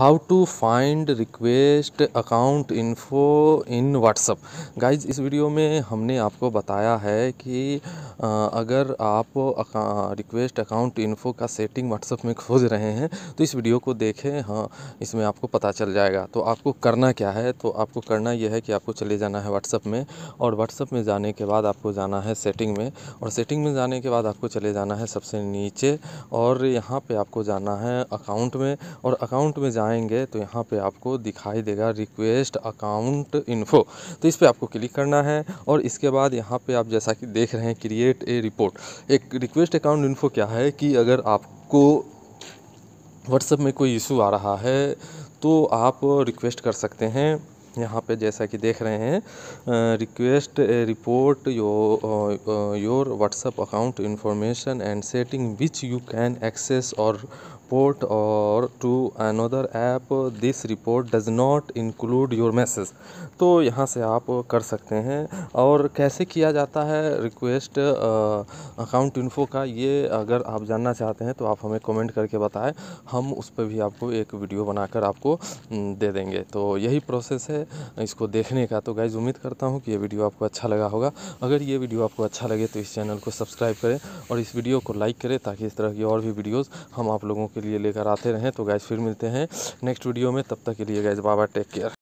how to find request account info in WhatsApp guys इस video में हमने आपको बताया है कि अगर आप रिक्वेस्ट अकाउंट इन्फो का सेटिंग व्हाट्सअप में खोज रहे हैं तो इस वीडियो को देखें हाँ इसमें आपको पता चल जाएगा तो आपको करना क्या है तो आपको करना यह है कि आपको चले जाना है व्हाट्सअप में और व्हाट्सअप में जाने के बाद आपको जाना है सेटिंग में और सेटिंग में जाने के बाद आपको चले जाना है सबसे नीचे और यहाँ पर आपको जाना है अकाउंट में और अकाउंट में जाएंगे तो यहाँ पर आपको दिखाई देगा रिक्वेस्ट अकाउंट इन्फो तो इस पर आपको क्लिक करना है और इसके बाद यहाँ पर आप जैसा कि देख रहे हैं क्रिएट क्रिएट ए रिपोर्ट एक रिक्वेस्ट अकाउंट इन्फो क्या है कि अगर आपको व्हाट्सएप में कोई इशू आ रहा है तो आप रिक्वेस्ट कर सकते हैं यहाँ पे जैसा कि देख रहे हैं request a report your WhatsApp account information and setting which you can access और रिपोर्ट और to another app this report does not include your message तो यहाँ से आप कर सकते हैं और कैसे किया जाता है रिक्वेस्ट अकाउंट इन्फो का ये अगर आप जानना चाहते हैं तो आप हमें कमेंट करके बताएं हम उस पर भी आपको एक वीडियो बनाकर आपको दे देंगे तो यही प्रोसेस है इसको देखने का तो गाइज उम्मीद करता हूँ कि ये वीडियो आपको अच्छा लगा होगा अगर ये वीडियो आपको अच्छा लगे तो इस चैनल को सब्सक्राइब करें और इस वीडियो को लाइक करें ताकि इस तरह की और भी वीडियोज़ हम आप लोगों के लिए लेकर आते रहें तो गैस फिर मिलते हैं नेक्स्ट वीडियो में तब तक के लिए गैस बाबा टेक केयर